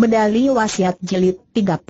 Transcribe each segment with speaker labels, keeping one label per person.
Speaker 1: Medali Wasiat Jilid 35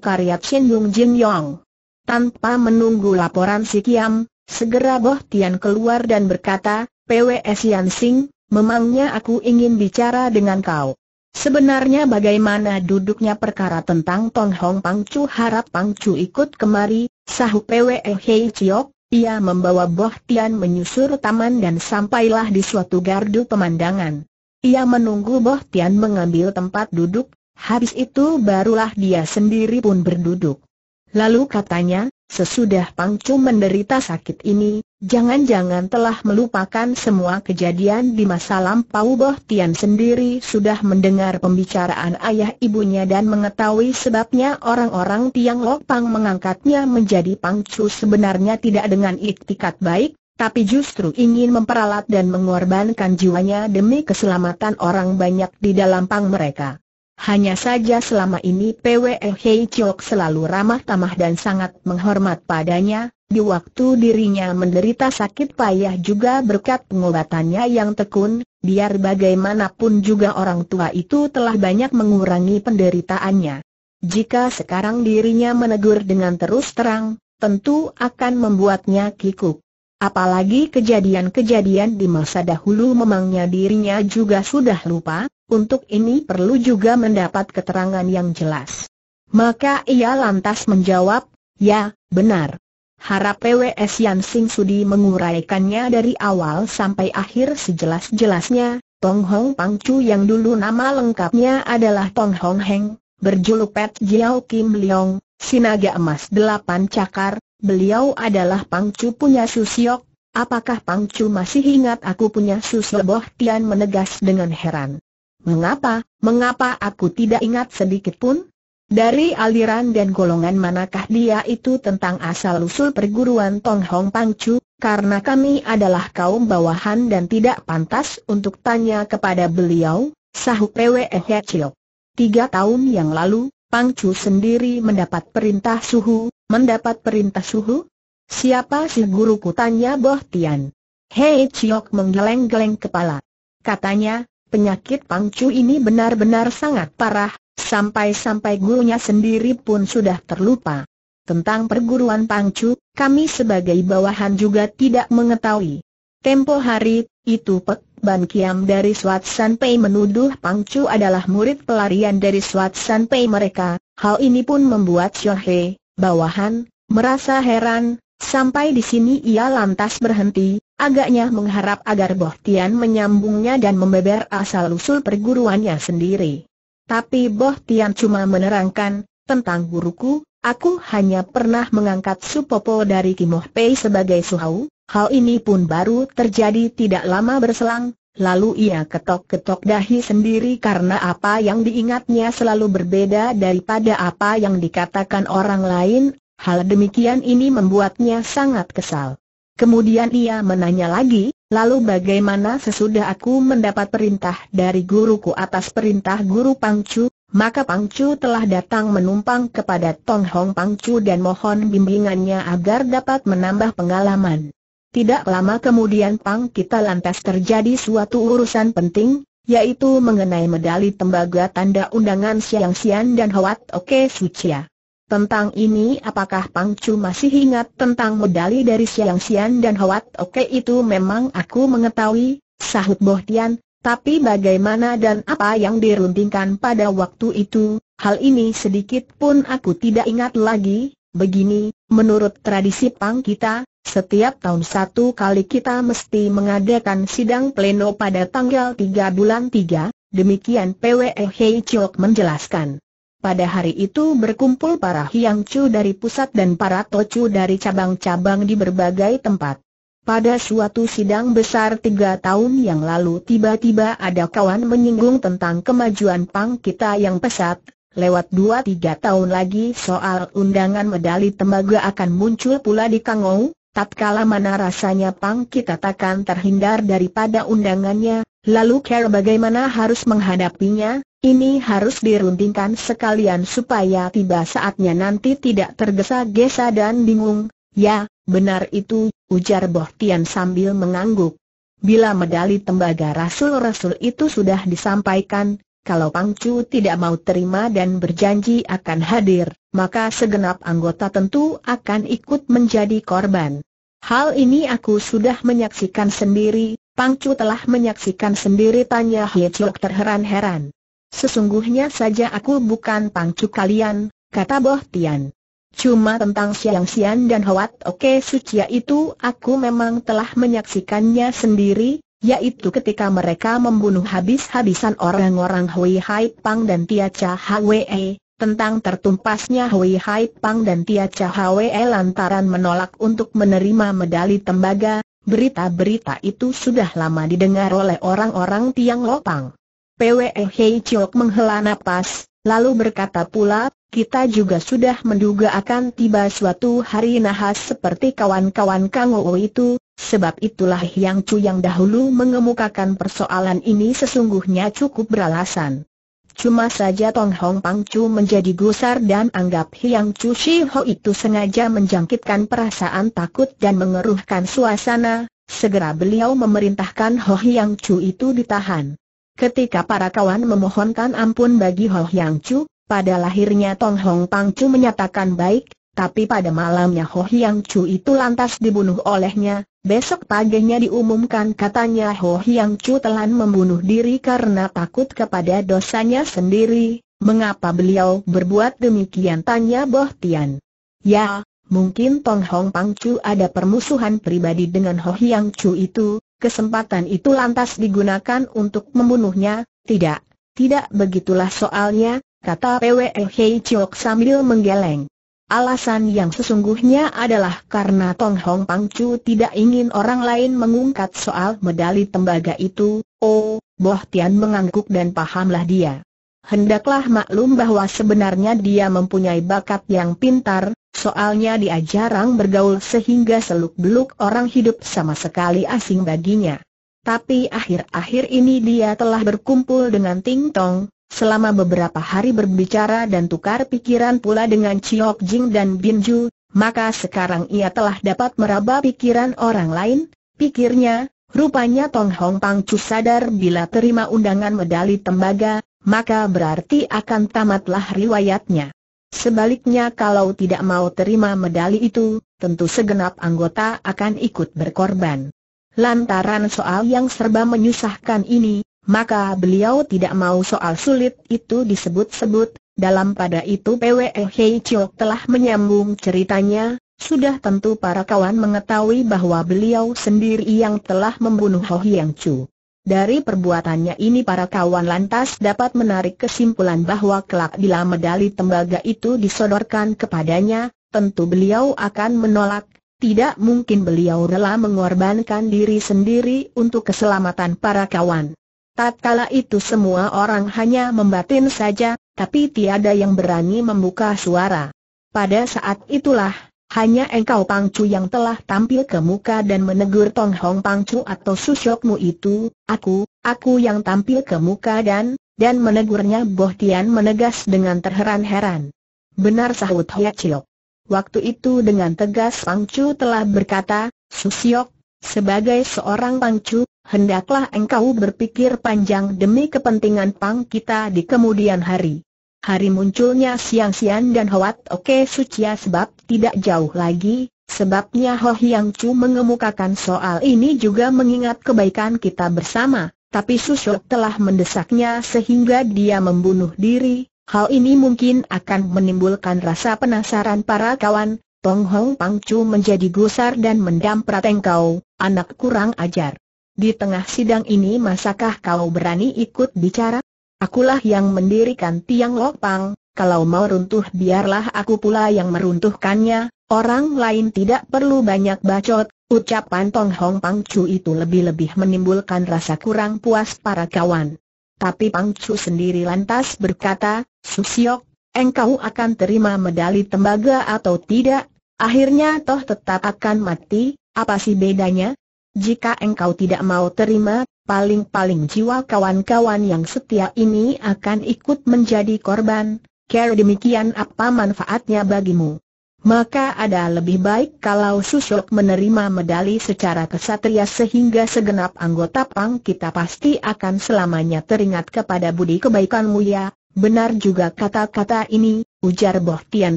Speaker 1: karya Chen Yung Jin Yong. Tanpa menunggu laporan si Kiam, segera Boh Tian keluar dan berkata, PWS Yan Sing, memangnya aku ingin bicara dengan kau. Sebenarnya bagaimana duduknya perkara tentang Tong Hong Pang Chu harap Pang Chu ikut kemari, Sahu PWE Hei Chiok, ia membawa Boh Tian menyusur taman dan sampailah di suatu gardu pemandangan. Ia menunggu Boh Tian mengambil tempat duduk, Habis itu barulah dia sendiri pun berduduk. Lalu katanya, sesudah Pangcu menderita sakit ini, jangan-jangan telah melupakan semua kejadian di masa lampau Boh Tian sendiri sudah mendengar pembicaraan ayah ibunya dan mengetahui sebabnya orang-orang Tiang Lok Pang mengangkatnya menjadi Pangcu sebenarnya tidak dengan iktikat baik, tapi justru ingin memperalat dan mengorbankan jiwanya demi keselamatan orang banyak di dalam pang mereka. Hanya saja selama ini Pwe Hei Chok selalu ramah tamah dan sangat menghormat padanya, di waktu dirinya menderita sakit payah juga berkat pengobatannya yang tekun, biar bagaimanapun juga orang tua itu telah banyak mengurangi penderitaannya. Jika sekarang dirinya menegur dengan terus terang, tentu akan membuatnya kikuk. Apalagi kejadian-kejadian di masa dahulu memangnya dirinya juga sudah lupa, untuk ini perlu juga mendapat keterangan yang jelas. Maka ia lantas menjawab, ya, benar. Harap PWS Yan Sing Sudi menguraikannya dari awal sampai akhir sejelas-jelasnya, Tong Hong Pang Chu yang dulu nama lengkapnya adalah Tong Hong Heng, berjuluk Pet Jiao Kim Leong, Sinaga Emas Delapan Cakar, beliau adalah Pang Chu punya Susiok, apakah Pang Chu masih ingat aku punya Susiok Boh Tian menegas dengan heran. Mengapa, mengapa aku tidak ingat sedikit pun? Dari aliran dan golongan manakah dia itu tentang asal-usul perguruan Tong Hong Pang Chu, karena kami adalah kaum bawahan dan tidak pantas untuk tanya kepada beliau, sahut Pwe eh Hechil. Tiga tahun yang lalu, Pang Chu sendiri mendapat perintah suhu, mendapat perintah suhu? Siapa si guruku tanya Boh Tian? Hei Chiok menggeleng-geleng kepala. Katanya, Penyakit pangcu ini benar-benar sangat parah, sampai-sampai gurunya sendiri pun sudah terlupa. Tentang perguruan pangcu, kami sebagai bawahan juga tidak mengetahui. Tempo hari, itu Pek Ban Kiam dari Swat San Pei menuduh pangcu adalah murid pelarian dari Swat San Pei mereka. Hal ini pun membuat Xiao He, bawahan, merasa heran, Sampai di sini ia lantas berhenti, agaknya mengharap agar Boh Tian menyambungnya dan membeber asal-usul perguruannya sendiri. Tapi Boh Tian cuma menerangkan, tentang guruku, aku hanya pernah mengangkat Supopo dari Kimoh Pei sebagai suhau, hal ini pun baru terjadi tidak lama berselang, Lalu ia ketok-ketok dahi sendiri karena apa yang diingatnya selalu berbeda daripada apa yang dikatakan orang lain Hal demikian ini membuatnya sangat kesal. Kemudian ia menanya lagi, lalu bagaimana sesudah aku mendapat perintah dari guruku atas perintah guru Pangcu, maka Pangcu telah datang menumpang kepada Tong Hong Pangcu dan mohon bimbingannya agar dapat menambah pengalaman. Tidak lama kemudian Pang kita lantas terjadi suatu urusan penting, yaitu mengenai medali tembaga tanda undangan Siang Sian dan Hoat Oke suciya. Tentang ini apakah Pang Chu masih ingat tentang medali dari Siang Sian dan Hawat Oke itu memang aku mengetahui, sahut Boh Tian, tapi bagaimana dan apa yang diruntingkan pada waktu itu, hal ini sedikit pun aku tidak ingat lagi. Begini, menurut tradisi Pang kita, setiap tahun satu kali kita mesti mengadakan sidang pleno pada tanggal 3 bulan 3, demikian PWE Hei Chok menjelaskan. Pada hari itu berkumpul para Chu dari pusat dan para Tochu dari cabang-cabang di berbagai tempat. Pada suatu sidang besar tiga tahun yang lalu tiba-tiba ada kawan menyinggung tentang kemajuan pang kita yang pesat, lewat dua tiga tahun lagi soal undangan medali tembaga akan muncul pula di Kangou, tatkala mana rasanya pang kita takkan terhindar daripada undangannya, Lalu cara bagaimana harus menghadapinya, ini harus dirundingkan sekalian supaya tiba saatnya nanti tidak tergesa-gesa dan bingung. Ya, benar itu, ujar Bohtian sambil mengangguk. Bila medali tembaga rasul-rasul itu sudah disampaikan, kalau Pangcu tidak mau terima dan berjanji akan hadir, maka segenap anggota tentu akan ikut menjadi korban. Hal ini aku sudah menyaksikan sendiri, Pang Chu telah menyaksikan sendiri tanya Hye Chok terheran-heran. Sesungguhnya saja aku bukan Pang Chu kalian, kata Boh Tian. Cuma tentang Siang Sian dan Hwat Oke Sucia itu aku memang telah menyaksikannya sendiri, yaitu ketika mereka membunuh habis-habisan orang-orang Hui Hai Pang dan Tia Cha Hwe, tentang tertumpasnya Hui Hai Pang dan Tia Cha Hwe lantaran menolak untuk menerima medali tembaga, Berita-berita itu sudah lama didengar oleh orang-orang Tiang Lopang. PWE Hei Chok menghela nafas, lalu berkata pula, kita juga sudah menduga akan tiba suatu hari nahas seperti kawan-kawan Kang Oo itu, sebab itulah yang Chu yang dahulu mengemukakan persoalan ini sesungguhnya cukup beralasan. Cuma saja Tong Hong Pang Chu menjadi gusar dan anggap Hiang Chu Shi Ho itu sengaja menjangkitkan perasaan takut dan mengeruhkan suasana, segera beliau memerintahkan Ho Hiang Chu itu ditahan. Ketika para kawan memohonkan ampun bagi Ho Hiang Chu, pada lahirnya Tong Hong Pang Chu menyatakan baik, tapi pada malamnya Ho Hyang Chu itu lantas dibunuh olehnya, besok paginya diumumkan katanya Ho Hyang Chu telah membunuh diri karena takut kepada dosanya sendiri, mengapa beliau berbuat demikian tanya Boh Tian. Ya, mungkin Tong Hong Pang Chu ada permusuhan pribadi dengan Ho Hyang Chu itu, kesempatan itu lantas digunakan untuk membunuhnya, tidak, tidak begitulah soalnya, kata Pwe Hei Chok sambil menggeleng. Alasan yang sesungguhnya adalah karena Tong Hong Pang Chu tidak ingin orang lain mengungkap soal medali tembaga itu. Oh, Boh Tian mengangguk dan pahamlah dia. Hendaklah maklum bahwa sebenarnya dia mempunyai bakat yang pintar, soalnya dia jarang bergaul sehingga seluk-beluk orang hidup sama sekali asing baginya. Tapi akhir-akhir ini dia telah berkumpul dengan Ting Tong, Selama beberapa hari berbicara dan tukar pikiran pula dengan Chiok Jing dan Bin Ju, maka sekarang ia telah dapat meraba pikiran orang lain, pikirnya, rupanya Tong Hong Pang Chu sadar bila terima undangan medali tembaga, maka berarti akan tamatlah riwayatnya. Sebaliknya kalau tidak mau terima medali itu, tentu segenap anggota akan ikut berkorban. Lantaran soal yang serba menyusahkan ini, maka beliau tidak mau soal sulit itu disebut-sebut. Dalam pada itu PWE Hei Chok telah menyambung ceritanya, sudah tentu para kawan mengetahui bahwa beliau sendiri yang telah membunuh Ho Yang Chu. Dari perbuatannya ini para kawan lantas dapat menarik kesimpulan bahwa kelak bila medali tembaga itu disodorkan kepadanya, tentu beliau akan menolak. Tidak mungkin beliau rela mengorbankan diri sendiri untuk keselamatan para kawan. Tatkala itu semua orang hanya membatin saja, tapi tiada yang berani membuka suara. Pada saat itulah, hanya engkau Pangcu yang telah tampil ke muka dan menegur Tong Hong Pangcu atau susyokmu itu, aku, aku yang tampil ke muka dan, dan menegurnya Boh Tian menegas dengan terheran-heran. Benar sahut Hia Chiok. Waktu itu dengan tegas Pangcu telah berkata, Susyok, sebagai seorang Pangcu, hendaklah engkau berpikir panjang demi kepentingan pang kita di kemudian hari. Hari munculnya siang-siang dan Hwat Oke Sucia sebab tidak jauh lagi, sebabnya Ho Hiang Chu mengemukakan soal ini juga mengingat kebaikan kita bersama, tapi Susok telah mendesaknya sehingga dia membunuh diri, hal ini mungkin akan menimbulkan rasa penasaran para kawan, Tong Hong Pang Chu menjadi gusar dan mendamprat engkau, anak kurang ajar. Di tengah sidang ini masakah kau berani ikut bicara? Akulah yang mendirikan tiang Lopang, kalau mau runtuh biarlah aku pula yang meruntuhkannya, orang lain tidak perlu banyak bacot, ucapan Tong Hong Pang Chu itu lebih-lebih menimbulkan rasa kurang puas para kawan. Tapi Pang Chu sendiri lantas berkata, Susiok, engkau akan terima medali tembaga atau tidak, akhirnya toh tetap akan mati, apa sih bedanya? Jika engkau tidak mau terima, paling-paling jiwa kawan-kawan yang setia ini akan ikut menjadi korban, kira demikian apa manfaatnya bagimu? Maka ada lebih baik kalau Susok menerima medali secara kesatria sehingga segenap anggota pang kita pasti akan selamanya teringat kepada budi kebaikanmu ya, benar juga kata-kata ini, ujar Boh Tian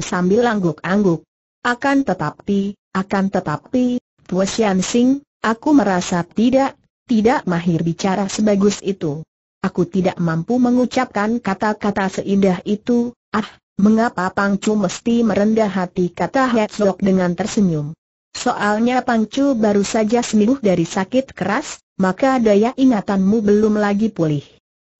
Speaker 1: sambil angguk-angguk. Akan tetapi, akan tetapi, Tuasian Sing, Aku merasa tidak, tidak mahir bicara sebagus itu. Aku tidak mampu mengucapkan kata-kata seindah itu, ah, mengapa Pangcu mesti merendah hati kata Hetzok dengan tersenyum. Soalnya Pangcu baru saja sembuh dari sakit keras, maka daya ingatanmu belum lagi pulih.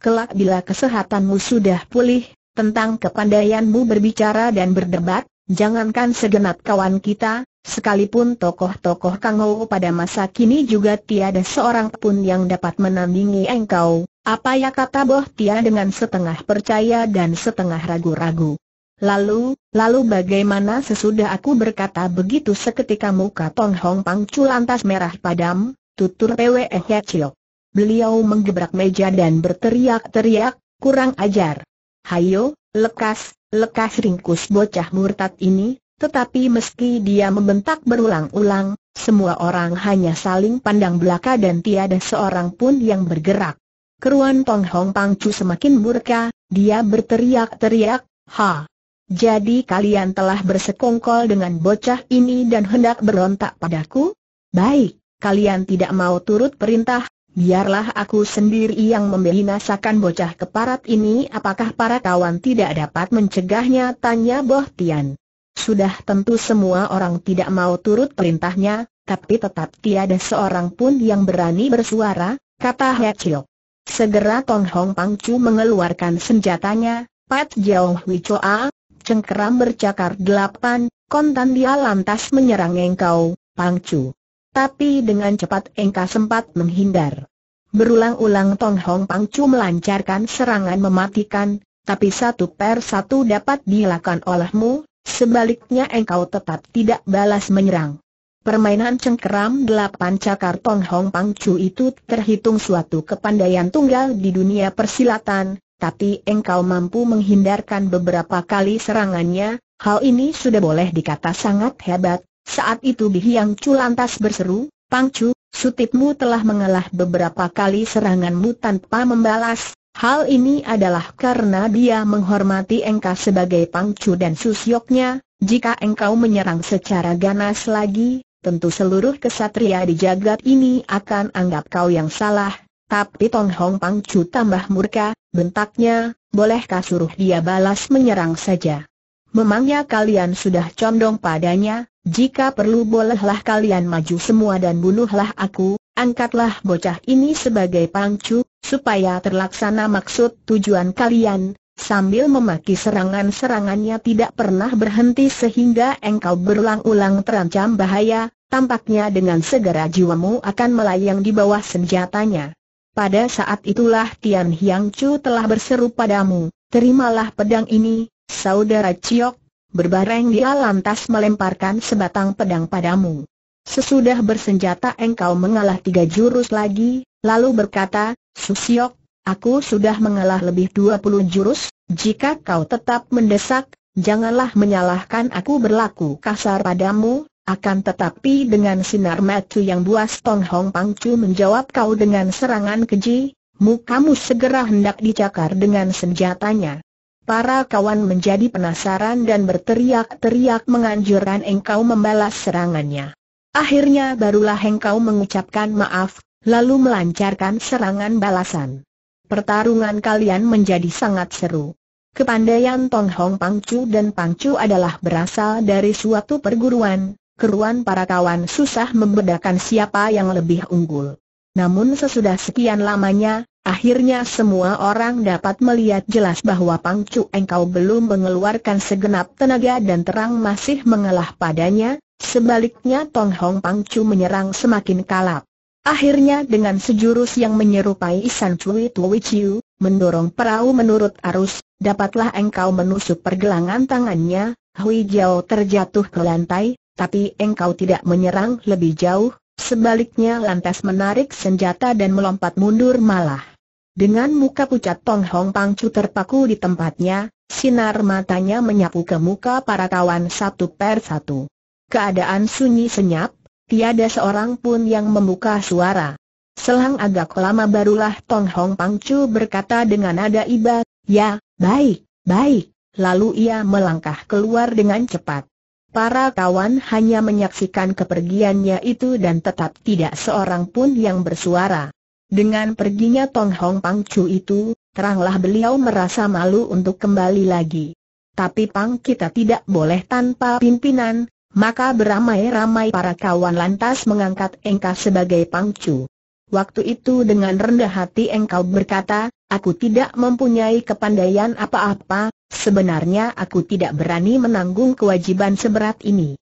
Speaker 1: Kelak bila kesehatanmu sudah pulih, tentang kepandaianmu berbicara dan berdebat, jangankan segenap kawan kita, Sekalipun tokoh-tokoh Kangou pada masa kini juga tiada seorang pun yang dapat menandingi engkau, apa ya kata Boh Tia dengan setengah percaya dan setengah ragu-ragu. Lalu, lalu bagaimana sesudah aku berkata begitu seketika muka Tong Hong Pangcu lantas merah padam, tutur Pwe Hechio. Beliau menggebrak meja dan berteriak-teriak, kurang ajar. Hayo, lekas, lekas ringkus bocah murtad ini, tetapi meski dia membentak berulang-ulang, semua orang hanya saling pandang belaka dan tiada seorang pun yang bergerak. Keruan Tong Hong Pang Chu semakin murka, dia berteriak-teriak, Ha! Jadi kalian telah bersekongkol dengan bocah ini dan hendak berontak padaku? Baik, kalian tidak mau turut perintah, biarlah aku sendiri yang membinasakan bocah keparat ini apakah para kawan tidak dapat mencegahnya tanya Boh Tian. Sudah tentu semua orang tidak mau turut perintahnya, tapi tetap tiada seorang pun yang berani bersuara, kata He Chiu. Segera Tong Hong Pang Chu mengeluarkan senjatanya, Pat Jiao Hui Choa, cengkeram bercakar delapan, kontan dia lantas menyerang engkau, Pang Chu. Tapi dengan cepat engkau sempat menghindar. Berulang-ulang Tong Hong Pang Chu melancarkan serangan mematikan, tapi satu per satu dapat dilakukan olehmu, Sebaliknya engkau tetap tidak balas menyerang. Permainan cengkeram delapan cakar Tong Hong Pang Chu itu terhitung suatu kepandaian tunggal di dunia persilatan, tapi engkau mampu menghindarkan beberapa kali serangannya, hal ini sudah boleh dikata sangat hebat. Saat itu Bi Hiang Chu lantas berseru, Pang Chu, sutipmu telah mengalah beberapa kali seranganmu tanpa membalas, Hal ini adalah karena dia menghormati engkau sebagai pangcu dan susyoknya, jika engkau menyerang secara ganas lagi, tentu seluruh kesatria di jagat ini akan anggap kau yang salah, tapi Tong Hong pangcu tambah murka, bentaknya, bolehkah suruh dia balas menyerang saja. Memangnya kalian sudah condong padanya, jika perlu bolehlah kalian maju semua dan bunuhlah aku, angkatlah bocah ini sebagai pangcu, supaya terlaksana maksud tujuan kalian, sambil memaki serangan-serangannya tidak pernah berhenti sehingga engkau berulang-ulang terancam bahaya, tampaknya dengan segera jiwamu akan melayang di bawah senjatanya. Pada saat itulah Tian Hiang Chu telah berseru padamu, terimalah pedang ini, saudara Ciok, berbareng dia lantas melemparkan sebatang pedang padamu. Sesudah bersenjata engkau mengalah tiga jurus lagi, lalu berkata, Susiok, aku sudah mengalah lebih dua puluh jurus, jika kau tetap mendesak, janganlah menyalahkan aku berlaku kasar padamu, akan tetapi dengan sinar matu yang buas Tong Hong Pang Pangcu menjawab kau dengan serangan keji, mukamu segera hendak dicakar dengan senjatanya. Para kawan menjadi penasaran dan berteriak-teriak menganjurkan engkau membalas serangannya. Akhirnya barulah Hengkau mengucapkan maaf, lalu melancarkan serangan balasan. Pertarungan kalian menjadi sangat seru. Kepandaian Tong Hong Pangcu dan Pangcu adalah berasal dari suatu perguruan, keruan para kawan susah membedakan siapa yang lebih unggul. Namun sesudah sekian lamanya, akhirnya semua orang dapat melihat jelas bahwa Pangcu engkau belum mengeluarkan segenap tenaga dan terang masih mengalah padanya, Sebaliknya Tong Hong Pang Chu menyerang semakin kalap. Akhirnya dengan sejurus yang menyerupai Isan Cui Tui Chiu, mendorong perahu menurut arus, dapatlah engkau menusuk pergelangan tangannya, Hui Jiao terjatuh ke lantai, tapi engkau tidak menyerang lebih jauh, sebaliknya lantas menarik senjata dan melompat mundur malah. Dengan muka pucat Tong Hong Pang Chu terpaku di tempatnya, sinar matanya menyapu ke muka para kawan satu per satu. Keadaan sunyi senyap, tiada seorang pun yang membuka suara. Selang agak lama barulah Tong Hong Pangcu berkata dengan nada iba, Ya, baik, baik. Lalu ia melangkah keluar dengan cepat. Para kawan hanya menyaksikan kepergiannya itu dan tetap tidak seorang pun yang bersuara. Dengan perginya Tong Hong Pangcu itu, teranglah beliau merasa malu untuk kembali lagi. Tapi Pang kita tidak boleh tanpa pimpinan, maka beramai-ramai para kawan lantas mengangkat engkau sebagai pangcu. Waktu itu dengan rendah hati engkau berkata, aku tidak mempunyai kepandaian apa-apa, sebenarnya aku tidak berani menanggung kewajiban seberat ini.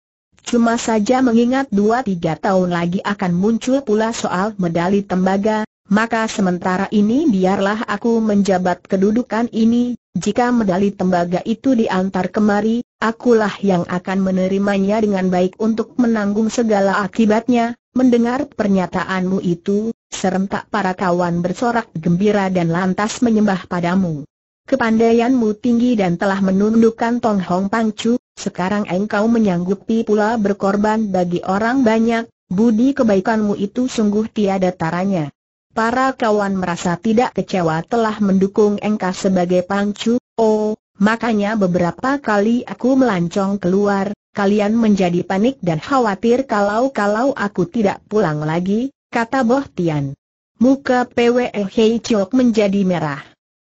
Speaker 1: Cuma saja mengingat dua tiga tahun lagi akan muncul pula soal medali tembaga, maka sementara ini biarlah aku menjabat kedudukan ini, jika medali tembaga itu diantar kemari, Akulah yang akan menerimanya dengan baik untuk menanggung segala akibatnya. Mendengar pernyataanmu itu, serentak para kawan bersorak gembira dan lantas menyembah padamu. Kepandaianmu tinggi dan telah menundukkan Tong Hong Pangcu, sekarang engkau menyanggupi pula berkorban bagi orang banyak, budi kebaikanmu itu sungguh tiada taranya. Para kawan merasa tidak kecewa telah mendukung engkau sebagai Pangcu, oh, Makanya beberapa kali aku melancong keluar, kalian menjadi panik dan khawatir kalau-kalau aku tidak pulang lagi, kata Boh Tian. Muka PWE Hei Chok menjadi merah.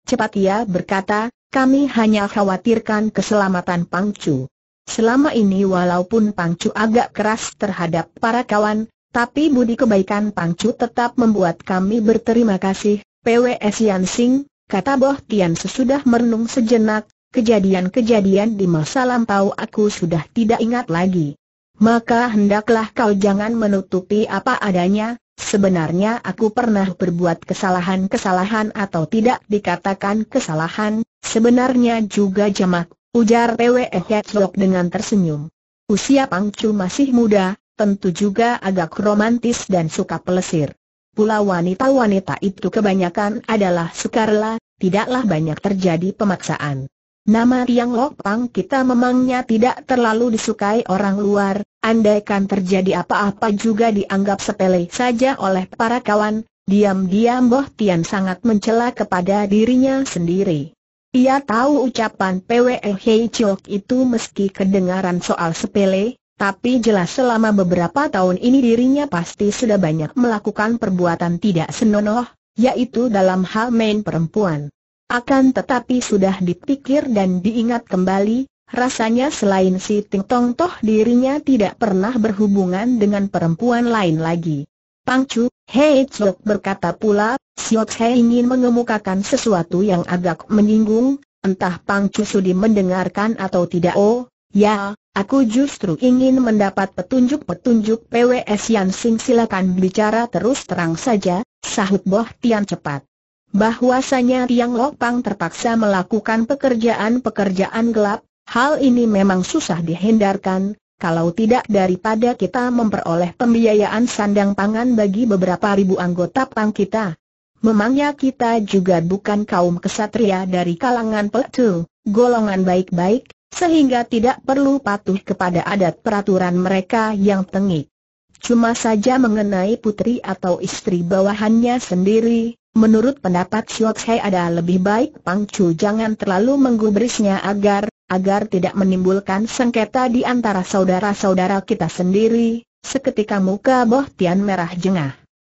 Speaker 1: Cepat ia berkata, kami hanya khawatirkan keselamatan Pang Chu. Selama ini walaupun Pang Chu agak keras terhadap para kawan, tapi budi kebaikan Pang Chu tetap membuat kami berterima kasih, Pwe Sian Sing, kata Boh Tian sesudah merenung sejenak, Kejadian-kejadian di masa lampau aku sudah tidak ingat lagi. Maka hendaklah kau jangan menutupi apa adanya, sebenarnya aku pernah berbuat kesalahan-kesalahan atau tidak dikatakan kesalahan, sebenarnya juga jamak, ujar Pwe Hetlok dengan tersenyum. Usia Pangcu masih muda, tentu juga agak romantis dan suka pelesir. Pula wanita-wanita itu kebanyakan adalah sukarela, tidaklah banyak terjadi pemaksaan. Nama Tiang Pang kita memangnya tidak terlalu disukai orang luar, andaikan terjadi apa-apa juga dianggap sepele saja oleh para kawan, diam-diam Boh Tian sangat mencela kepada dirinya sendiri. Ia tahu ucapan PWE Hei Chok itu meski kedengaran soal sepele, tapi jelas selama beberapa tahun ini dirinya pasti sudah banyak melakukan perbuatan tidak senonoh, yaitu dalam hal main perempuan. Akan tetapi sudah dipikir dan diingat kembali, rasanya selain si Ting Tong toh dirinya tidak pernah berhubungan dengan perempuan lain lagi. Pang Chu, Hei Chok berkata pula, Siok Hei ingin mengemukakan sesuatu yang agak menyinggung, entah Pang Chu sudi mendengarkan atau tidak oh, ya, Aku justru ingin mendapat petunjuk-petunjuk PWS Yan Sing silakan bicara terus terang saja, sahut Boh Tian cepat bahwasanya Tiang Lopang terpaksa melakukan pekerjaan-pekerjaan gelap, hal ini memang susah dihindarkan, kalau tidak daripada kita memperoleh pembiayaan sandang pangan bagi beberapa ribu anggota pang kita. Memangnya kita juga bukan kaum kesatria dari kalangan petu, golongan baik-baik, sehingga tidak perlu patuh kepada adat peraturan mereka yang tengik. Cuma saja mengenai putri atau istri bawahannya sendiri, Menurut pendapat Xiao Hei ada lebih baik Pang Chu jangan terlalu menggubrisnya agar, agar tidak menimbulkan sengketa di antara saudara-saudara kita sendiri, seketika muka Boh Tian merah jengah.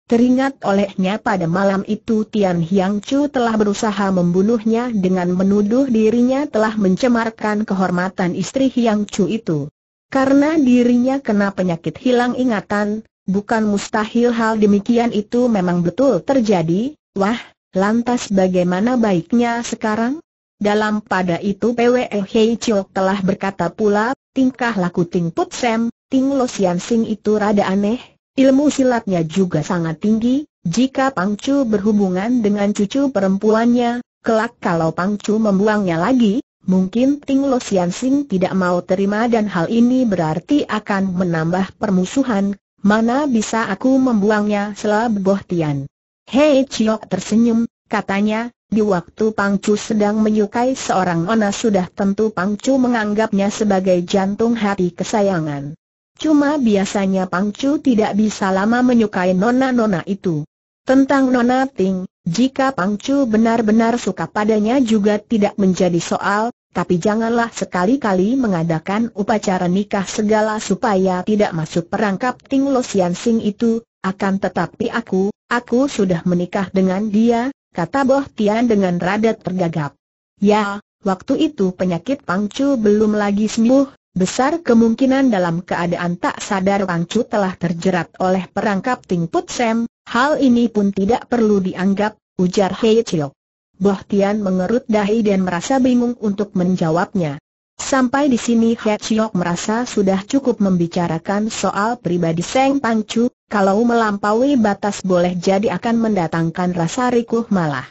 Speaker 1: Teringat olehnya pada malam itu Tian Hiang Chu telah berusaha membunuhnya dengan menuduh dirinya telah mencemarkan kehormatan istri Hiang Chu itu. Karena dirinya kena penyakit hilang ingatan, bukan mustahil hal demikian itu memang betul terjadi, Wah, lantas bagaimana baiknya sekarang? Dalam pada itu Pwe Hei Chok telah berkata pula, tingkah laku Ting Put Sam, Ting Lo Sian Sing itu rada aneh, ilmu silatnya juga sangat tinggi, jika Pang Chu berhubungan dengan cucu perempuannya, kelak kalau Pang Chu membuangnya lagi, mungkin Ting Lo Sian Sing tidak mau terima dan hal ini berarti akan menambah permusuhan, mana bisa aku membuangnya selab Tian. Hei Chiok tersenyum, katanya, di waktu Pangcu sedang menyukai seorang Ona sudah tentu Pangcu menganggapnya sebagai jantung hati kesayangan. Cuma biasanya Pangcu tidak bisa lama menyukai nona-nona itu. Tentang Nona Ting, jika Pangcu benar-benar suka padanya juga tidak menjadi soal, tapi janganlah sekali-kali mengadakan upacara nikah segala supaya tidak masuk perangkap Ting Lo Sian Sing itu, akan tetapi aku, aku sudah menikah dengan dia, kata Boh Tian dengan rada tergagap. Ya, waktu itu penyakit Pang Chu belum lagi sembuh, besar kemungkinan dalam keadaan tak sadar Pang Chu telah terjerat oleh perangkap Ting Put Sam, hal ini pun tidak perlu dianggap, ujar Hei Chiok. Boh Tian mengerut dahi dan merasa bingung untuk menjawabnya. Sampai di sini Hek Chiok merasa sudah cukup membicarakan soal pribadi Seng Pangcu. kalau melampaui batas boleh jadi akan mendatangkan rasa rikuh malah.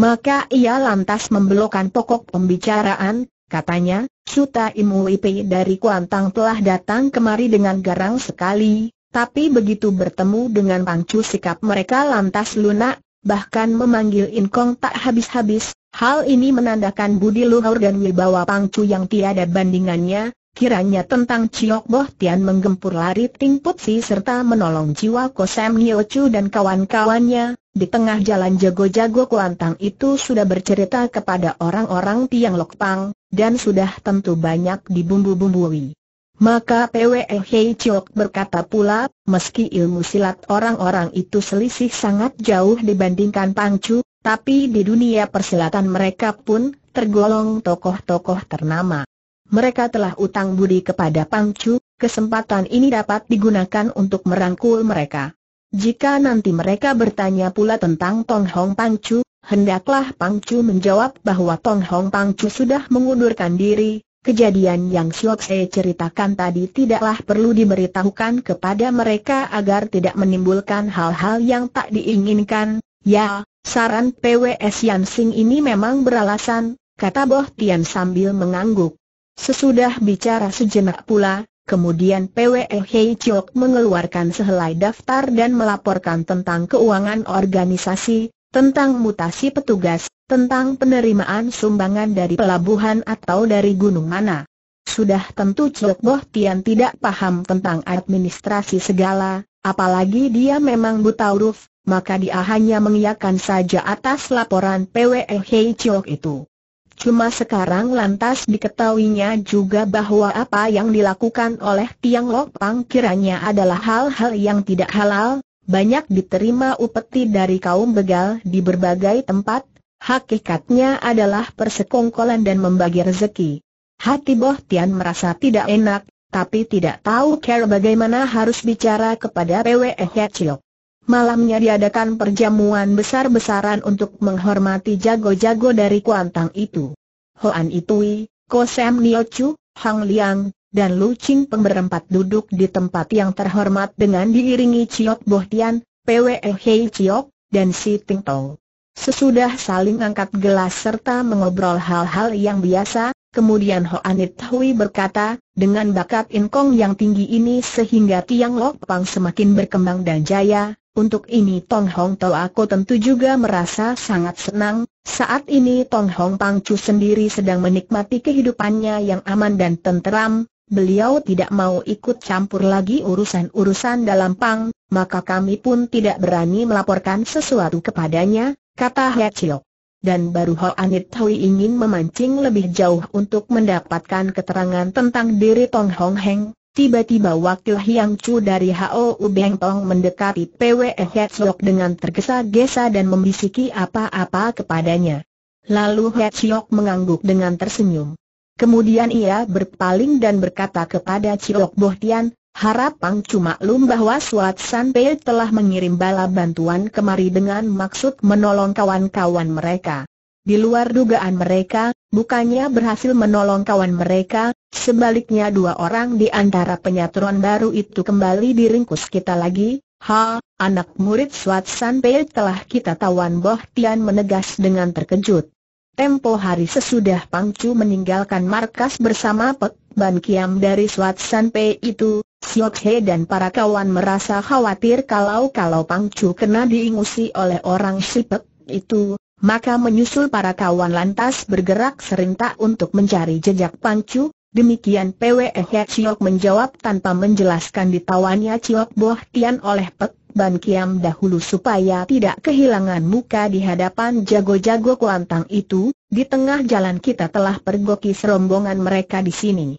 Speaker 1: Maka ia lantas membelokkan pokok pembicaraan, katanya, Suta Imu Ipe dari Kuantang telah datang kemari dengan garang sekali, tapi begitu bertemu dengan Pangcu, sikap mereka lantas lunak, bahkan memanggil Inkong tak habis-habis, Hal ini menandakan budi luhur dan wibawa Pangcu yang tiada bandingannya, kiranya tentang Ciok Boh Tian menggempur lari Ting si serta menolong jiwa Kosem Nio Chu dan kawan-kawannya, di tengah jalan jago-jago Kuantang itu sudah bercerita kepada orang-orang Tiang Lok Pang, dan sudah tentu banyak dibumbu-bumbui. Maka Pwe Hei Ciok berkata pula, meski ilmu silat orang-orang itu selisih sangat jauh dibandingkan Pangcu, tapi di dunia persilatan mereka pun tergolong tokoh-tokoh ternama. Mereka telah utang budi kepada Pangcu, kesempatan ini dapat digunakan untuk merangkul mereka. Jika nanti mereka bertanya pula tentang Tong Hong Pangcu, hendaklah Pangcu menjawab bahwa Tong Hong Pangcu sudah mengundurkan diri, Kejadian yang Siok Se ceritakan tadi tidaklah perlu diberitahukan kepada mereka agar tidak menimbulkan hal-hal yang tak diinginkan. Ya, Saran PWS Sing ini memang beralasan, kata Boh Tian sambil mengangguk. Sesudah bicara sejenak pula, kemudian PWE Hei Chok mengeluarkan sehelai daftar dan melaporkan tentang keuangan organisasi, tentang mutasi petugas, tentang penerimaan sumbangan dari pelabuhan atau dari gunung mana. Sudah tentu Chok Boh Tian tidak paham tentang administrasi segala, apalagi dia memang buta huruf, maka dia hanya mengiyakan saja atas laporan PWE Hei Chok itu. Cuma sekarang lantas diketahuinya juga bahwa apa yang dilakukan oleh Tiang Lok Pang kiranya adalah hal-hal yang tidak halal, banyak diterima upeti dari kaum begal di berbagai tempat, hakikatnya adalah persekongkolan dan membagi rezeki. Hati Boh Tian merasa tidak enak, tapi tidak tahu cara bagaimana harus bicara kepada PWE Hei Chok. Malamnya diadakan perjamuan besar-besaran untuk menghormati jago-jago dari Kuantang itu. Hoan Itui, Kosem Niochu, Hang Liang, dan Lu Ching berempat duduk di tempat yang terhormat dengan diiringi Chiok Bohtian, Pwe Hei Chiok, dan Si Ting Tong. Sesudah saling angkat gelas serta mengobrol hal-hal yang biasa, Kemudian Hoan It Hui berkata, dengan bakat inkong yang tinggi ini sehingga Tiang Lok Pang semakin berkembang dan jaya, untuk ini Tong Hong Tau aku tentu juga merasa sangat senang, saat ini Tong Hong Pang Chu sendiri sedang menikmati kehidupannya yang aman dan tenteram, beliau tidak mau ikut campur lagi urusan-urusan dalam Pang, maka kami pun tidak berani melaporkan sesuatu kepadanya, kata He Chiok. Dan baru Ho Anit Hui ingin memancing lebih jauh untuk mendapatkan keterangan tentang diri Tong Hong Heng, Tiba-tiba wakil Hiang Chu dari U Beng Tong mendekati PWE Hetzlok dengan tergesa-gesa dan membisiki apa-apa kepadanya. Lalu Hetzlok mengangguk dengan tersenyum. Kemudian ia berpaling dan berkata kepada Cilok Bohtian, harap Pang Chu maklum bahwa Suat San Pei telah mengirim bala bantuan kemari dengan maksud menolong kawan-kawan mereka. Di luar dugaan mereka, bukannya berhasil menolong kawan mereka, Sebaliknya dua orang di antara penyatuan baru itu kembali diringkus kita lagi, ha, anak murid Swat San Pei telah kita tawan Boh Tian menegas dengan terkejut. Tempo hari sesudah Pang Chu meninggalkan markas bersama Pek Ban Kiam dari Swat San Pei itu, Siok He dan para kawan merasa khawatir kalau-kalau Pang Chu kena diingusi oleh orang si pek itu, maka menyusul para kawan lantas bergerak serintak untuk mencari jejak Pangcu, Demikian PWE Hek ya Chiok menjawab tanpa menjelaskan ditawannya Chiok Boh Tian oleh Pek Ban Kiam dahulu supaya tidak kehilangan muka di hadapan jago-jago kuantang itu, di tengah jalan kita telah pergoki serombongan mereka di sini.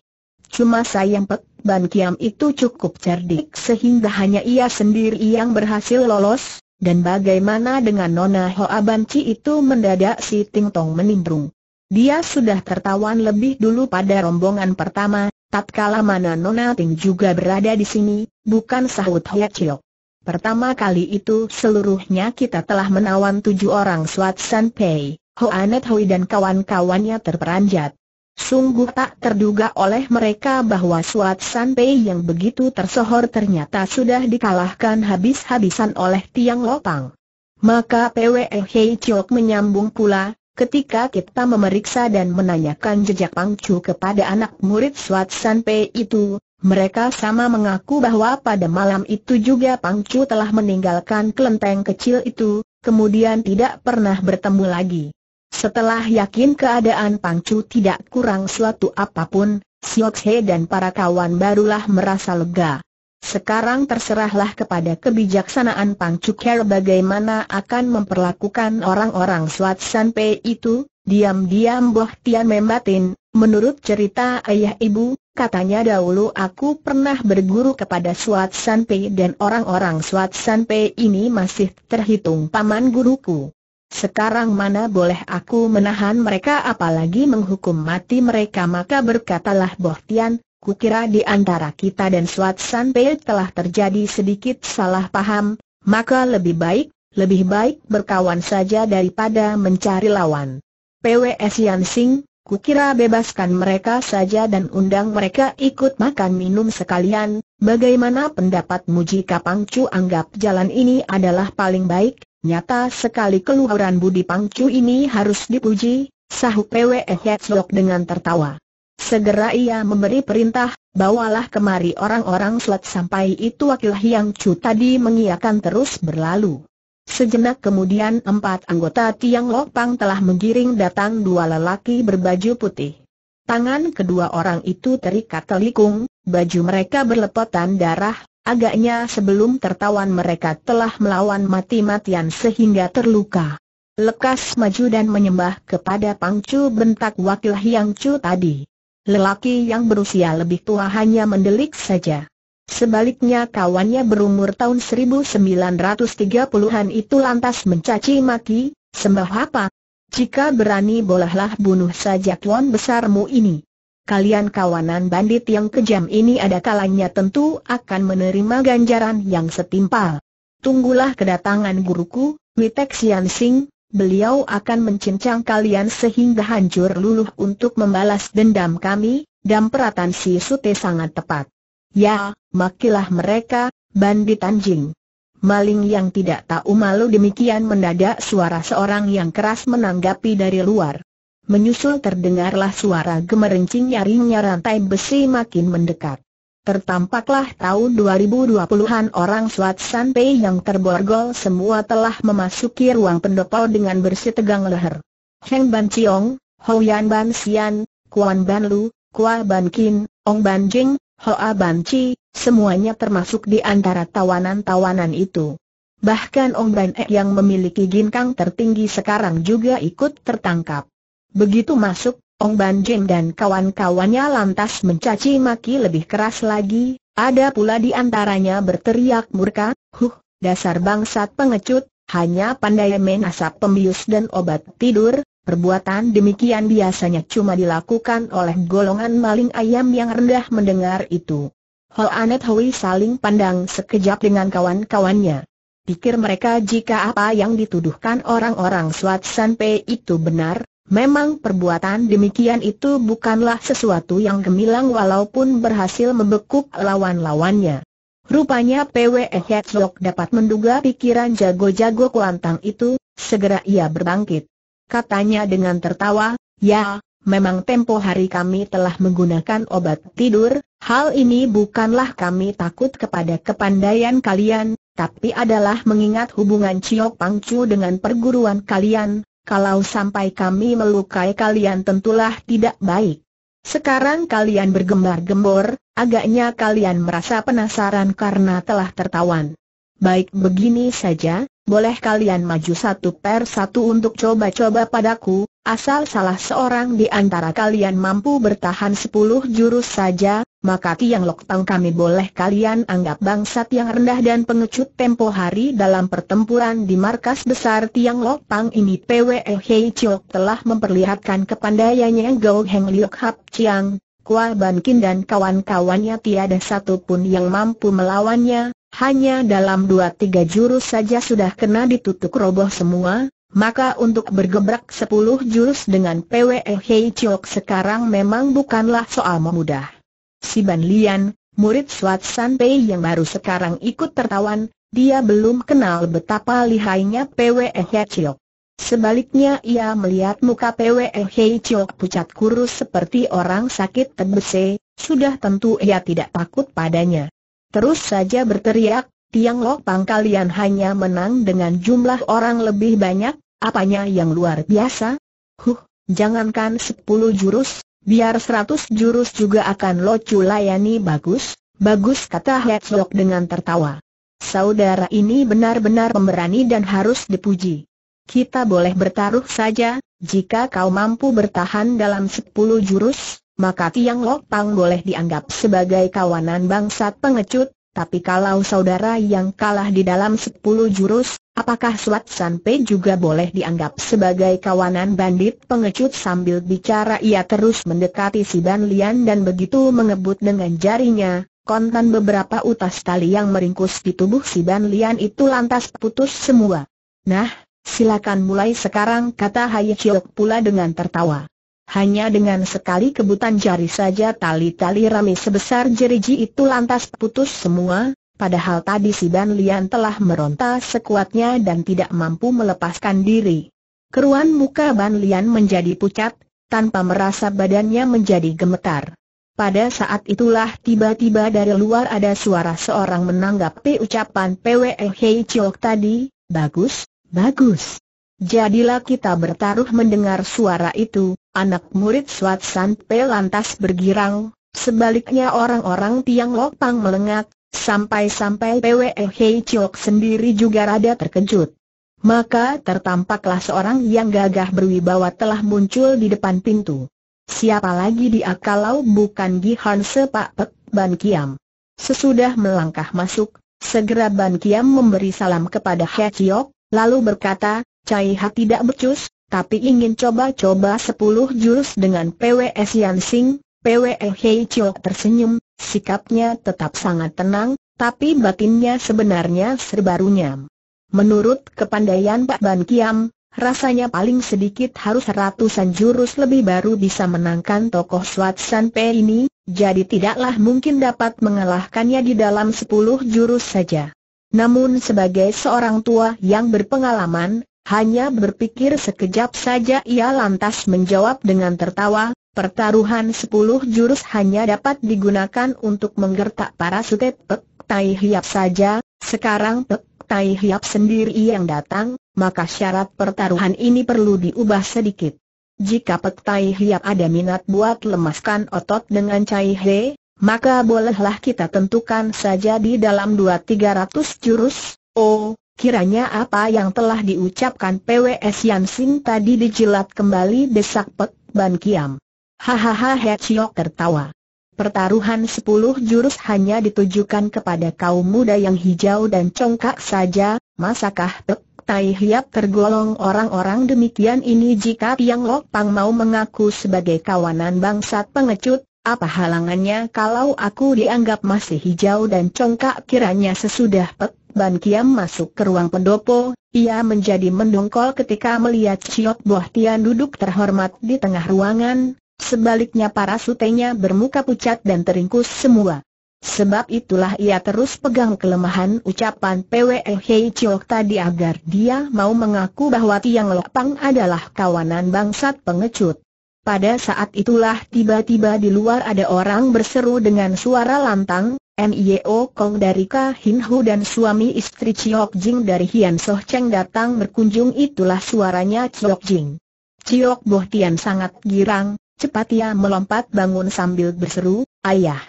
Speaker 1: Cuma sayang Pek Ban Kiam itu cukup cerdik sehingga hanya ia sendiri yang berhasil lolos, dan bagaimana dengan Nona Hoa Banci itu mendadak si Ting Tong menimbrung. Dia sudah tertawan lebih dulu pada rombongan pertama, tatkala mana Nona Ting juga berada di sini, bukan sahut Hia Chiyok. Pertama kali itu seluruhnya kita telah menawan tujuh orang Swat San Pei, Hoanet Hui dan kawan-kawannya terperanjat. Sungguh tak terduga oleh mereka bahwa Swat San Pei yang begitu tersohor ternyata sudah dikalahkan habis-habisan oleh Tiang Lopang. Maka Pwe Hei Chok menyambung pula, Ketika kita memeriksa dan menanyakan jejak Pangcu kepada anak murid San Pei itu, mereka sama mengaku bahwa pada malam itu juga Pangcu telah meninggalkan kelenteng kecil itu, kemudian tidak pernah bertemu lagi. Setelah yakin keadaan Pangcu tidak kurang suatu apapun, Siok He dan para kawan barulah merasa lega. Sekarang terserahlah kepada kebijaksanaan Pang Cukher bagaimana akan memperlakukan orang-orang Swat San Pei itu, diam-diam Boh Tian membatin, menurut cerita ayah ibu, katanya dahulu aku pernah berguru kepada Swat San Pei dan orang-orang Swat San Pei ini masih terhitung paman guruku. Sekarang mana boleh aku menahan mereka apalagi menghukum mati mereka maka berkatalah Boh Tian, Kukira di antara kita dan Swat Sanpei telah terjadi sedikit salah paham, maka lebih baik, lebih baik berkawan saja daripada mencari lawan. PWS Yan Sing, kukira bebaskan mereka saja dan undang mereka ikut makan minum sekalian, bagaimana pendapat Muji Kapangcu? anggap jalan ini adalah paling baik? Nyata sekali keluaran budi Pangcu ini harus dipuji, sahuk PWS Hetzlok dengan tertawa. Segera ia memberi perintah, bawalah kemari orang-orang selat sampai itu wakil Hiang Chu tadi mengiakan terus berlalu. Sejenak kemudian empat anggota Tiang pang telah menggiring datang dua lelaki berbaju putih. Tangan kedua orang itu terikat telikung, baju mereka berlepotan darah, agaknya sebelum tertawan mereka telah melawan mati-matian sehingga terluka. Lekas maju dan menyembah kepada Pangcu bentak wakil Hiang Chu tadi. Lelaki yang berusia lebih tua hanya mendelik saja. Sebaliknya kawannya berumur tahun 1930-an itu lantas mencaci maki, sembah apa? Jika berani bolehlah bunuh saja tuan besarmu ini. Kalian kawanan bandit yang kejam ini ada kalanya tentu akan menerima ganjaran yang setimpal. Tunggulah kedatangan guruku, Witek Sian Sing, beliau akan mencincang kalian sehingga hancur luluh untuk membalas dendam kami, dan peratan si Sute sangat tepat. Ya, makilah mereka, bandit anjing. Maling yang tidak tahu malu demikian mendadak suara seorang yang keras menanggapi dari luar. Menyusul terdengarlah suara gemerincing nyaring-nyarantai besi makin mendekat. Tertampaklah tahun 2020-an orang San Sanpei yang terborgol semua telah memasuki ruang pendopo dengan bersih tegang leher. Heng Ban Chiong, Hou Yan Ban Xian, Kuan Ban Lu, Kua Ban Kin, Ong Ban Jing, Hoa Ban Chi, semuanya termasuk di antara tawanan-tawanan itu. Bahkan Ong Ban Ek yang memiliki ginkang tertinggi sekarang juga ikut tertangkap. Begitu masuk, Ong Ban Jin dan kawan-kawannya lantas mencaci maki lebih keras lagi, ada pula di antaranya berteriak murka, huh, dasar bangsat pengecut, hanya pandai main asap pembius dan obat tidur, perbuatan demikian biasanya cuma dilakukan oleh golongan maling ayam yang rendah mendengar itu. Ho Anet Hui saling pandang sekejap dengan kawan-kawannya. Pikir mereka jika apa yang dituduhkan orang-orang Swat Sanpe itu benar, Memang perbuatan demikian itu bukanlah sesuatu yang gemilang walaupun berhasil membekuk lawan-lawannya. Rupanya PW Hedgehog dapat menduga pikiran jago-jago kuantang itu, segera ia berbangkit. Katanya dengan tertawa, ya, memang tempo hari kami telah menggunakan obat tidur, hal ini bukanlah kami takut kepada kepandaian kalian, tapi adalah mengingat hubungan Ciok Pangcu dengan perguruan kalian, kalau sampai kami melukai kalian tentulah tidak baik. Sekarang kalian bergembar-gembor, agaknya kalian merasa penasaran karena telah tertawan. Baik begini saja, boleh kalian maju satu per satu untuk coba-coba padaku, asal salah seorang di antara kalian mampu bertahan sepuluh jurus saja, maka Tiang Lok Tang kami boleh kalian anggap bangsat yang rendah dan pengecut tempo hari dalam pertempuran di markas besar Tiang Lok Tang ini PWE Hei Chok telah memperlihatkan kepandaiannya Gou Heng Liok Hap Chiang, Kua Ban Kin dan kawan-kawannya tiada satupun yang mampu melawannya, hanya dalam dua tiga jurus saja sudah kena ditutup roboh semua, maka untuk bergebrak sepuluh jurus dengan PWE Hei Chok sekarang memang bukanlah soal memudah. Si Ban Lian, murid Suat San Pei yang baru sekarang ikut tertawan, dia belum kenal betapa lihainya Pwe He Chiok. Sebaliknya ia melihat muka Pwe He Chiok pucat kurus seperti orang sakit tembese, sudah tentu ia tidak takut padanya. Terus saja berteriak, Tiang Pang kalian hanya menang dengan jumlah orang lebih banyak, apanya yang luar biasa? Huh, jangankan sepuluh jurus, Biar seratus jurus juga akan lo culayani bagus, bagus kata Hetzlok dengan tertawa. Saudara ini benar-benar pemberani dan harus dipuji. Kita boleh bertaruh saja, jika kau mampu bertahan dalam sepuluh jurus, maka Tiang pang boleh dianggap sebagai kawanan bangsat pengecut, tapi kalau saudara yang kalah di dalam sepuluh jurus, apakah Suat Sanpe juga boleh dianggap sebagai kawanan bandit pengecut sambil bicara ia terus mendekati si Ban Lian dan begitu mengebut dengan jarinya, kontan beberapa utas tali yang meringkus di tubuh si Ban Lian itu lantas putus semua. Nah, silakan mulai sekarang kata Hai Chiok pula dengan tertawa. Hanya dengan sekali kebutan jari saja tali-tali rami sebesar jeriji itu lantas putus semua, padahal tadi si Ban Lian telah meronta sekuatnya dan tidak mampu melepaskan diri. Keruan muka Ban Lian menjadi pucat, tanpa merasa badannya menjadi gemetar. Pada saat itulah tiba-tiba dari luar ada suara seorang menanggapi ucapan PWL Hei Chok tadi, bagus, bagus. Jadilah kita bertaruh mendengar suara itu, anak murid swat San lantas bergirang, sebaliknya orang-orang Tiang Lokpang melengak, sampai-sampai Pwe Hei chok sendiri juga rada terkejut. Maka tertampaklah seorang yang gagah berwibawa telah muncul di depan pintu. Siapa lagi dia kalau bukan Gihan Sepak Pek Ban Kiam. Sesudah melangkah masuk, segera Ban Kiam memberi salam kepada Hei chok lalu berkata, Cai Hak tidak becus, tapi ingin coba-coba sepuluh jurus dengan PWS Sian Sing, PWE Hei tersenyum, sikapnya tetap sangat tenang, tapi batinnya sebenarnya serba runyam. Menurut kepandaian Pak Ban Kiam, rasanya paling sedikit harus ratusan jurus lebih baru bisa menangkan tokoh Swat San Pe ini, jadi tidaklah mungkin dapat mengalahkannya di dalam sepuluh jurus saja. Namun sebagai seorang tua yang berpengalaman, hanya berpikir sekejap saja ia lantas menjawab dengan tertawa, pertaruhan sepuluh jurus hanya dapat digunakan untuk menggertak para sute Pek Tai Hiap saja, sekarang Pek Tai Hiap sendiri yang datang, maka syarat pertaruhan ini perlu diubah sedikit. Jika Pek Tai Hiap ada minat buat lemaskan otot dengan Cai He, maka bolehlah kita tentukan saja di dalam dua tiga ratus jurus, oh, Kiranya apa yang telah diucapkan PWS Yan Sing tadi dijilat kembali desak Pek Ban Kiam. Hahaha He Chiok tertawa. Pertaruhan sepuluh jurus hanya ditujukan kepada kaum muda yang hijau dan congkak saja, masakah Pek Tai Hiap tergolong orang-orang demikian ini jika Tiang Lok Pang mau mengaku sebagai kawanan bangsat pengecut, apa halangannya kalau aku dianggap masih hijau dan congkak kiranya sesudah Pek Ban Kiam masuk ke ruang pendopo, ia menjadi mendongkol ketika melihat Ciot Boh Tian duduk terhormat di tengah ruangan, sebaliknya para sutenya bermuka pucat dan teringkus semua. Sebab itulah ia terus pegang kelemahan ucapan PWE Hei Chiok tadi agar dia mau mengaku bahwa Tiang Lopang adalah kawanan bangsat pengecut. Pada saat itulah tiba-tiba di luar ada orang berseru dengan suara lantang, Nio Kong dari Hin Hu dan suami istri Chiok Jing dari Hian Soh Cheng datang berkunjung itulah suaranya Chiok Jing. Chiok Bo Tian sangat girang, cepat ia melompat bangun sambil berseru, Ayah!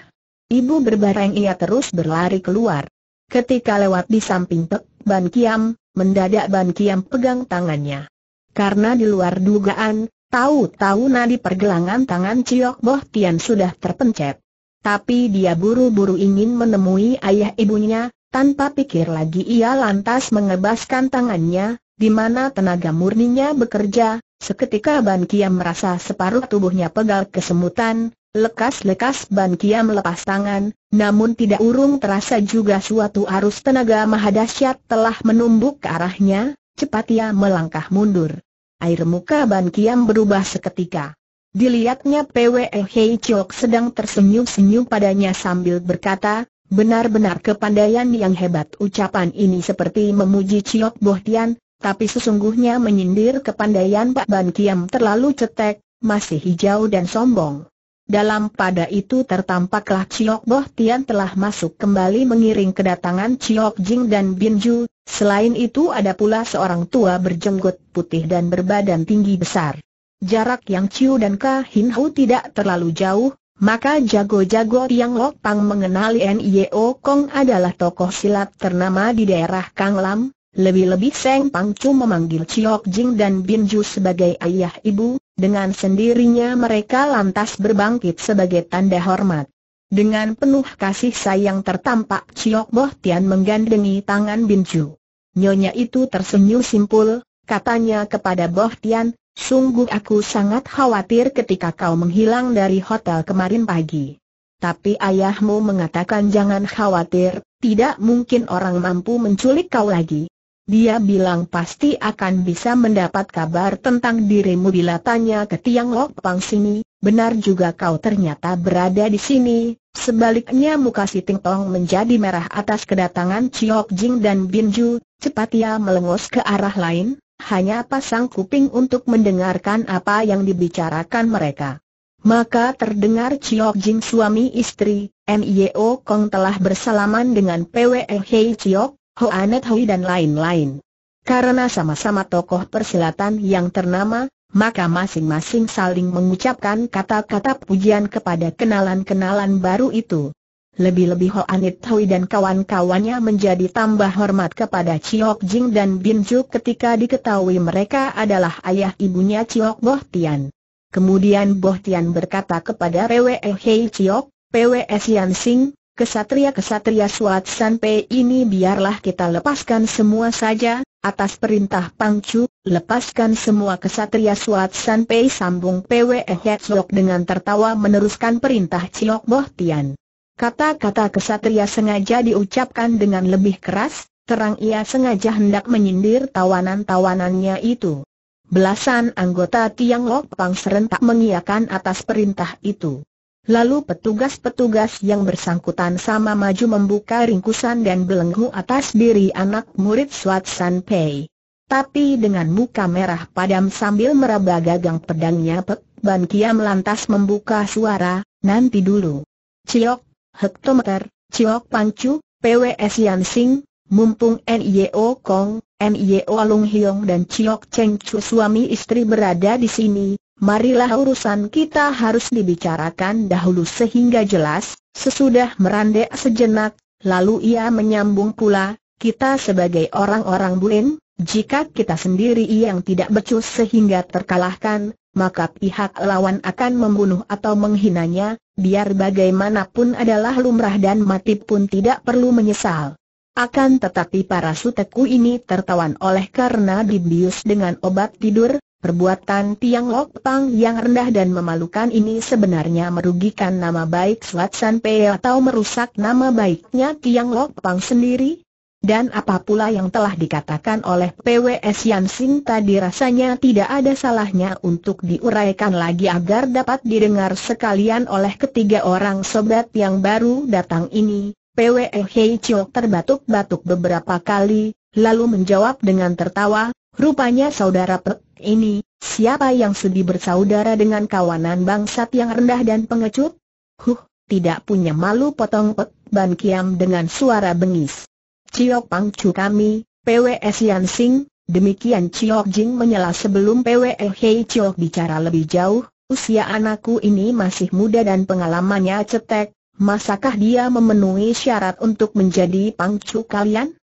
Speaker 1: Ibu berbareng ia terus berlari keluar. Ketika lewat di samping Pek Ban Kiam, mendadak Ban Kiam pegang tangannya. Karena di luar dugaan, Tahu-tahu nadi pergelangan tangan Ciok Boh Tian sudah terpencet. Tapi dia buru-buru ingin menemui ayah ibunya, tanpa pikir lagi ia lantas mengebaskan tangannya, di mana tenaga murninya bekerja, seketika Ban Kiam merasa separuh tubuhnya pegal kesemutan, lekas-lekas Ban Kiam lepas tangan, namun tidak urung terasa juga suatu arus tenaga mahadasyat telah menumbuk ke arahnya, cepat ia melangkah mundur air muka Ban Kiam berubah seketika. Dilihatnya Pwe Hei Chok sedang tersenyum-senyum padanya sambil berkata, benar-benar kepandaian yang hebat ucapan ini seperti memuji Boh Bohtian, tapi sesungguhnya menyindir kepandaian Pak Ban Kiam terlalu cetek, masih hijau dan sombong. Dalam pada itu tertampaklah Chiok Boh Tian telah masuk kembali mengiring kedatangan Chiok Jing dan Bin Ju, selain itu ada pula seorang tua berjenggot putih dan berbadan tinggi besar. Jarak yang Chiu dan Ka Hin Hu tidak terlalu jauh, maka jago-jago Tiang Lok Pang mengenali N.I.O. Kong adalah tokoh silat ternama di daerah Kang Lam, lebih-lebih Seng Pang Chu memanggil Chiok Jing dan Bin Ju sebagai ayah ibu, dengan sendirinya mereka lantas berbangkit sebagai tanda hormat. Dengan penuh kasih sayang tertampak Ciok Boh Tian menggandengi tangan Binju. Nyonya itu tersenyum simpul, katanya kepada Boh Tian, sungguh aku sangat khawatir ketika kau menghilang dari hotel kemarin pagi. Tapi ayahmu mengatakan jangan khawatir, tidak mungkin orang mampu menculik kau lagi. Dia bilang pasti akan bisa mendapat kabar tentang dirimu bila tanya ke Tiang Lok Pang sini, benar juga kau ternyata berada di sini, sebaliknya muka si Ting Tong menjadi merah atas kedatangan Chiok Jing dan Bin Ju, cepat ia melengos ke arah lain, hanya pasang kuping untuk mendengarkan apa yang dibicarakan mereka. Maka terdengar Chiok Jing suami istri, Mio Kong telah bersalaman dengan PWE Hei Chiok, Anet Hui dan lain-lain. Karena sama-sama tokoh persilatan yang ternama, maka masing-masing saling mengucapkan kata-kata pujian kepada kenalan-kenalan baru itu. Lebih-lebih Anet Hui dan kawan-kawannya menjadi tambah hormat kepada Chiok Jing dan Bin Ju ketika diketahui mereka adalah ayah ibunya Chiok Boh Tian. Kemudian Boh Tian berkata kepada Rewe Hei Chiok, Pwe Sian Sing, Kesatria-kesatria Suat sampai ini biarlah kita lepaskan semua saja, atas perintah Pangcu, lepaskan semua kesatria Suat sampai. sambung PWE Hetzlok dengan tertawa meneruskan perintah Cilok Boh Tian. Kata-kata kesatria sengaja diucapkan dengan lebih keras, terang ia sengaja hendak menyindir tawanan-tawanannya itu. Belasan anggota Tiang Lok Pang serentak mengiakan atas perintah itu. Lalu petugas-petugas yang bersangkutan sama maju membuka ringkusan dan belenggu atas diri anak murid Swat San Pei. Tapi dengan muka merah padam sambil meraba gagang pedangnya Pek Ban Kiam lantas membuka suara, nanti dulu. Ciok, hektometer, ciok pancu, PWS Yan Sing, mumpung NIO Kong, NIO Lung Hiong dan Ciok Cheng Chu suami istri berada di sini, marilah urusan kita harus dibicarakan dahulu sehingga jelas, sesudah merandek sejenak, lalu ia menyambung pula, kita sebagai orang-orang bulen, jika kita sendiri yang tidak becus sehingga terkalahkan, maka pihak lawan akan membunuh atau menghinanya, biar bagaimanapun adalah lumrah dan mati pun tidak perlu menyesal. Akan tetapi para suteku ini tertawan oleh karena dibius dengan obat tidur, Perbuatan Tiang Lok Pang yang rendah dan memalukan ini sebenarnya merugikan nama baik Suat San Pei atau merusak nama baiknya Tiang Lok Pang sendiri? Dan apa pula yang telah dikatakan oleh PWS Yan Sing tadi rasanya tidak ada salahnya untuk diuraikan lagi agar dapat didengar sekalian oleh ketiga orang sobat yang baru datang ini. PWS Hei Chok terbatuk-batuk beberapa kali, lalu menjawab dengan tertawa, Rupanya saudara Pek ini, siapa yang sedih bersaudara dengan kawanan bangsat yang rendah dan pengecut? Huh, tidak punya malu potong Pek Ban Kiam dengan suara bengis. Ciok Pang Chu kami, PWS Yan Sing, demikian Ciok Jing menyela sebelum PWL Hei Ciok bicara lebih jauh, usia anakku ini masih muda dan pengalamannya cetek, masakah dia memenuhi syarat untuk menjadi pangcu kalian?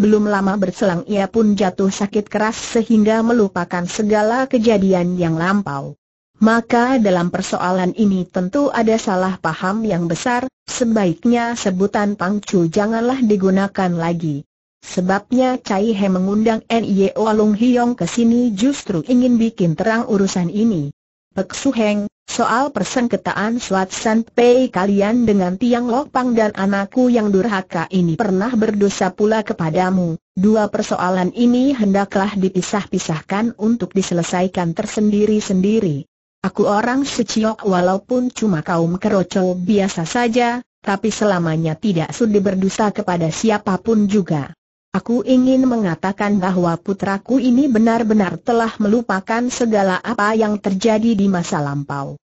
Speaker 1: belum lama berselang ia pun jatuh sakit keras sehingga melupakan segala kejadian yang lampau. Maka dalam persoalan ini tentu ada salah paham yang besar, sebaiknya sebutan pangcu janganlah digunakan lagi. Sebabnya Cai He mengundang Nie Lung Hiong ke sini justru ingin bikin terang urusan ini. Pek Suheng, soal persengketaan Suat San Pei kalian dengan Tiang Pang dan anakku yang durhaka ini pernah berdosa pula kepadamu. Dua persoalan ini hendaklah dipisah-pisahkan untuk diselesaikan tersendiri-sendiri. Aku orang seciok walaupun cuma kaum kerocol biasa saja, tapi selamanya tidak sudi berdosa kepada siapapun juga. Aku ingin mengatakan bahwa putraku ini benar-benar telah melupakan segala apa yang terjadi di masa lampau.